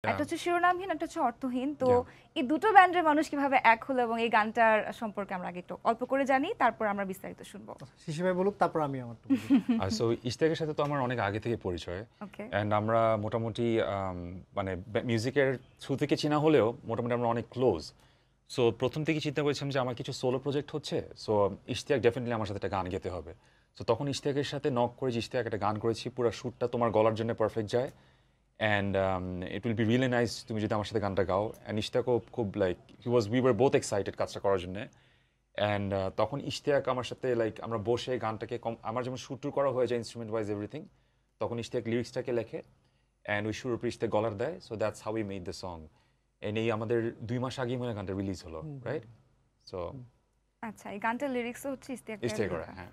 হ্যাঁ। একটা হচ্ছে শিরোনামহীন একটা হচ্ছে অর্থহীন তো এই দুটো ব্যান্ডের মানুষ কিভাবে এক হলো এবং এই গানটার সম্পর্কে আমরা আগে একটু অল্প করে জানি তারপর আমরা বিস্তারিত শুনবো আচ্ছা, শিশি ভাই বলুক তারপর আমি আমার আর সো ইশতেকের সাথে তো আমার অনেক আগে থেকে পরিচয় এন্ড আমরা মোটামুটি মানে মিউজিকের থ্রু থেকে চেনা হলেও মোটামুটি আমরা অনেক ক্লোজ সো প্রথম থেকে চিন্তা করেছিলাম যে আমার কিছু সোলো প্রজেক্ট হচ্ছে সো ইশতিয়াক ডেফিনেটলি আমার সাথে একটা গান গেতে হবে তো তখন ইশতিয়াকের সাথে নক করে ইশতিয়াক একটা গান করেছি পুরো শ্যুটটা তোমার গলার জন্য পারফেক্ট যায় and it will be really nice তুমি যদি আমার সাথে গানটা গাও অ্যান্ড ইশতিয়াকও খুব like he was we were both excited কাজটা করার জন্যে অ্যান্ড uh, তখন ইশতিয়াক আমার সাথে লাইক আমরা বসে গানটাকে কম আমার যেমন শুট টুর করা হয়ে যায় ইনস্ট্রুমেন্ট ওয়াইজ এভরিথিং তখন ইশতিয়াক লিরিক্সটাকে লেখে অ্যান্ড ওই সুরপি ইশতিয়াক গলার দেয় so that's how we made the song and এই আমাদের দুই মাস আগেই মনে গানটা রিলিজ হলো রাইট সো আচ্ছা এই গানটার লিরিক্স হচ্ছে ইশতিয়াক ইশতিয়াক করা হ্যাঁ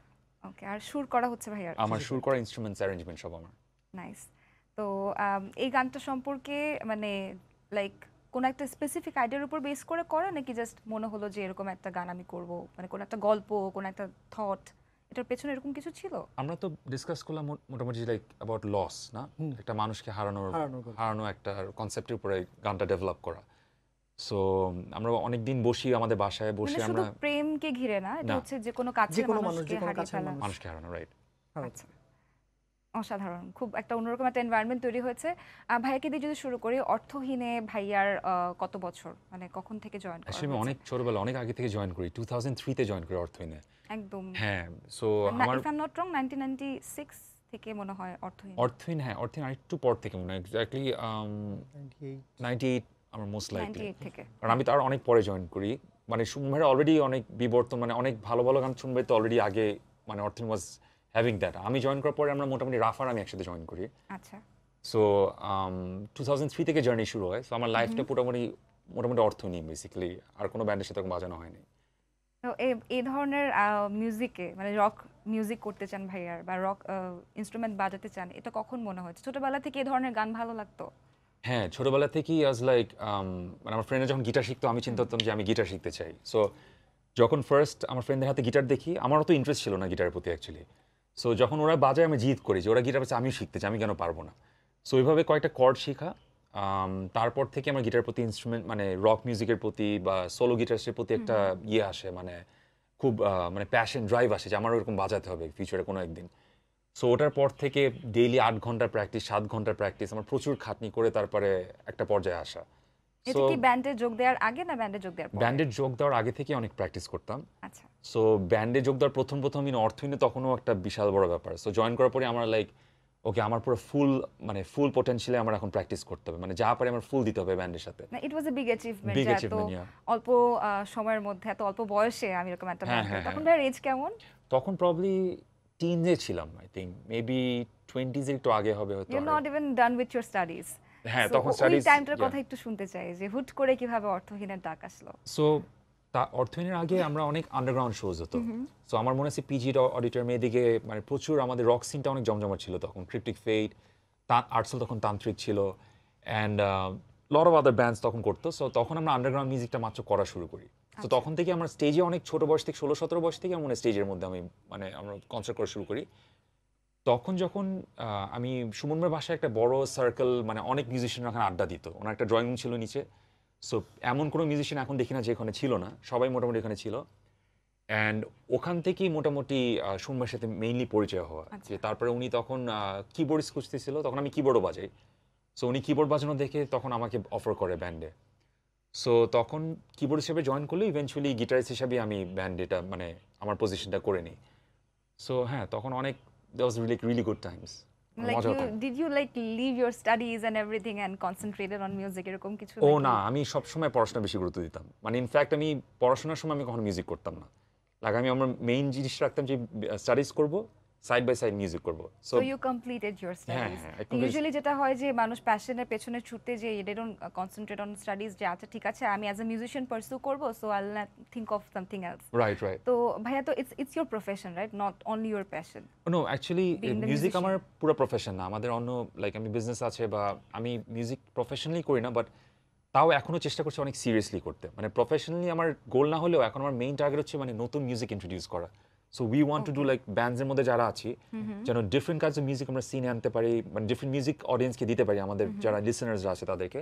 ওকে আর সুর করা হচ্ছে ভাইয়া আমার সুর করা ইনস্ট্রুমেন্টস অ্যারেঞ্জমেন্ট সব আমার নাইস তো এই গানটা সম্পর্কে মানে লাইক কোনো একটা স্পেসিফিক আইডিয়ার উপর বেস করে করে নাকি জাস্ট মনে হলো যে এরকম একটা গান আমি করব মানে কোনো একটা গল্প কোনো একটা থট এটার পেছনে এরকম কিছু ছিল আমরা তো ডিসকাস করলাম মোটামুটি লাইক অ্যাবাউট লস না একটা মানুষকে হারানোর হারানো একটা কনসেপ্টের উপরে গানটা ডেভেলপ করা সো আমরা অনেক দিন বসি আমাদের বাসায় বসে মানে আমরা প্রেমকে ঘিরে না এটা হচ্ছে যে কোনো কাছে মানুষকে হারানো রাইট আচ্ছা অসাধারণ খুব একটা অন্যরকম একটা এনভায়রনমেন্ট তৈরি হয়েছে ভাইয়াকে দিয়ে যদি শুরু করি অর্থহীনে ভাইয়ার কত বছর মানে কখন থেকে জয়েন আসলে আমি অনেক ছোটবেলা অনেক আগে থেকে জয়েন করি 2003 তে জয়েন করি অর্থহীনে একদম হ্যাঁ সো আমার if I am not wrong 1996 থেকে মনে হয় অর্থহীন অর্থহীন হ্যাঁ অর্থহীন আরেকটু পর থেকে মনে হয় এক্স্যাক্টলি 98 um, আমার মোস্ট লাইকলি থেকে কারণ আমি তার অনেক পরে জয়েন করি মানে সুমভাইরা অলরেডি অনেক বিবর্তন মানে অনেক ভালো ভালো গান শুনবে তো অলরেডি আগে মানে অর্থহীন ওয়াজ হ্যাভিং দ্যাট আমি জয়েন করার পরে আমরা মোটামুটি রাফার আমি একসাথে জয়েন করি আচ্ছা সো টু থাউজেন্ড থ্রি থেকে জার্নি শুরু হয় সো আমার লাইফটা মোটামুটি মোটামুটি অর্থ নিয়ে বেসিক্যালি আর কোনো ব্যান্ডের সাথে বাজানো হয়নি তো এই ধরনের মিউজিকে মানে রক মিউজিক করতে চান ভাইয়ার বা রক ইনস্ট্রুমেন্ট বাজাতে চান এটা কখন মনে হয়েছে ছোটবেলা থেকে এই ধরনের গান ভালো লাগতো হ্যাঁ ছোটবেলা থেকেই আজ লাইক um, মানে আমার ফ্রেন্ডে যখন গিটার শিখতো আমি চিন্তা করতাম যে আমি গিটার শিখতে চাই সো যখন ফার্স্ট আমার ফ্রেন্ডের হাতে গিটার দেখি আমারও তো ইন্টারেস্ট ছিল না গিটারের প্রতি অ্যাকচুয়ালি সো যখন ওরা বাজায় আমি জিত করি যে ওরা গিটার বাজছে আমিও শিখতে চাই আমি কেন পারবো না সো ওইভাবে কয়েকটা কর্ড শেখা তারপর থেকে আমার গিটার প্রতি ইনস্ট্রুমেন্ট মানে রক মিউজিকের প্রতি বা সোলো গিটার্সের প্রতি একটা ইয়ে আসে মানে খুব মানে প্যাশন ড্রাইভ আসে যে আমার ওরকম বাজাতে হবে ফিউচারে কোনো একদিন সো ওটার পর থেকে ডেইলি আট ঘন্টার প্র্যাকটিস সাত ঘন্টার প্র্যাকটিস আমার প্রচুর খাটনি করে তারপরে একটা পর্যায়ে আসা এটা কি ব্যান্ডে যোগ দেওয়ার আগে না ব্যান্ডে যোগ দেওয়ার পর ব্যান্ডে যোগ দেওয়ার আগে থেকে অনেক প্র্যাকটিস করতাম আচ্ছা সো ব্যান্ডে যোগ দেওয়ার প্রথম প্রথম ইন অর্থনীতি তখনও একটা বিশাল বড় ব্যাপার সো জয়েন করার পরে আমার লাইক ওকে আমার পুরো ফুল মানে ফুল পটেনশিয়ালে আমার এখন প্র্যাকটিস করতে হবে মানে যা পারে আমার ফুল দিতে হবে ব্যান্ডের সাথে না it was a big achievement big achievement অল্প সময়ের মধ্যে এত অল্প বয়সে আমি এরকম একটা হ্যাঁ, হ্যাঁ, তখন হ্যাঁ। ভাই এজ কেমন তখন প্রবলি টিনজে ছিলাম আই থিংক মেবি টোয়েন্টিজ একটু আগে হবে হয়তো you not even done with your studies হ্যাঁ তখন স্টাডিজ টাইমটার কথা একটু শুনতে চাই যে হুট করে কিভাবে অর্থহীনের ডাক আসলো সো তা অর্থহীনের আগে আমরা অনেক আন্ডারগ্রাউন্ড শোজ হতো সো আমার মনে আছে পিজি এদিকে মানে প্রচুর আমাদের রক সিনটা অনেক জমজমাট ছিল তখন ক্রিপ্টিক ফেইট আর্টসল তখন তান্ত্রিক ছিল and lot of other bands তখন করতো সো তখন আমরা আন্ডারগ্রাউন্ড মিউজিকটা মাত্র করা শুরু করি তো আচ্ছা। তখন থেকে আমরা স্টেজে অনেক ছোট বয়স থেকে ষোলো সতেরো বয়স থেকে আমরা স্টেজের মধ্যে আমি মানে আমরা কনসার্ট করা শুরু করি তখন যখন আমি সুমনমের বাসায় একটা বড় সার্কেল মানে অনেক মিউজিশিয়ান ওখানে আড্ডা দিত ওনার একটা ড্রয়িং রুম ছিল নিচে সো এমন কোনো মিউজিশিয়ান এখন দেখি না যে এখানে ছিল না সবাই মোটামুটি এখানে ছিল অ্যান্ড ওখান থেকেই মোটামুটি সুমনের সাথে মেইনলি পরিচয় হওয়া আচ্ছা। যে তারপরে উনি তখন কিবোর্ড খুঁজতেছিল তখন আমি কিবোর্ডও বাজাই সো উনি কিবোর্ড বাজানো দেখে তখন আমাকে অফার করে ব্যান্ডে সো তখন কিবোর্ড হিসেবে জয়েন করলে ইভেনচুয়ালি গিটারিস্ট হিসাবে আমি ব্যান্ডেটা মানে আমার পজিশনটা করে নিই সো হ্যাঁ তখন অনেক there was really really good times like you, did you like leave your studies and everything and concentrated on music এরকম কিছু ও না আমি সব সময় পড়াশোনা বেশি গুরুত্ব দিতাম মানে ইনফ্যাক্ট আমি পড়াশোনার সময় আমি কখনো মিউজিক করতাম না লাইক আমি আমার মেইন জিনিস রাখতাম যে স্টাডিজ করব সাইড বাই সাইড মিউজিক করব so you completed your studies usually যেটা হয় যে মানুষ প্যাশনের পেছনে ছুটতে যে they don't concentrate on studies যে আচ্ছা ঠিক আছে আমি অ্যাজ এ মিউজিশিয়ান পারসু করব so I will think of something else right right তো ভাইয়া তো it's it's your profession right not only your passion no actually music আমার পুরো প্রফেশন না আমাদের অন্য লাইক আমি বিজনেস আছে বা আমি মিউজিক প্রফেশনালি করি না বাট তাও এখনও চেষ্টা করছি অনেক সিরিয়াসলি করতে মানে প্রফেশনালি আমার গোল না হলেও এখন আমার মেইন টার্গেট হচ্ছে মানে নতুন মিউজিক ইন্ট্রোডিউস করা so we want to do like ব্যান্ডসের মধ্যে যারা আছি যেন ডিফারেন্ট কাজ মিউজিক আমরা সিনে আনতে পারি মানে ডিফারেন্ট মিউজিক অডিয়েন্সকে দিতে পারি আমাদের যারা লিসেনার্সরা আছে তাদেরকে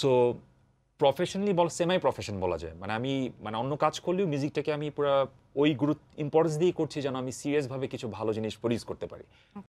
সো প্রফেশনালি বল সেমাই প্রফেশন বলা যায় মানে আমি মানে অন্য কাজ করলেও মিউজিকটাকে আমি পুরো ওই গুরুত্ব ইম্পর্টেন্স দিয়ে করছি যেন আমি সিরিয়াসভাবে কিছু ভালো জিনিস প্রডিউস করতে পারি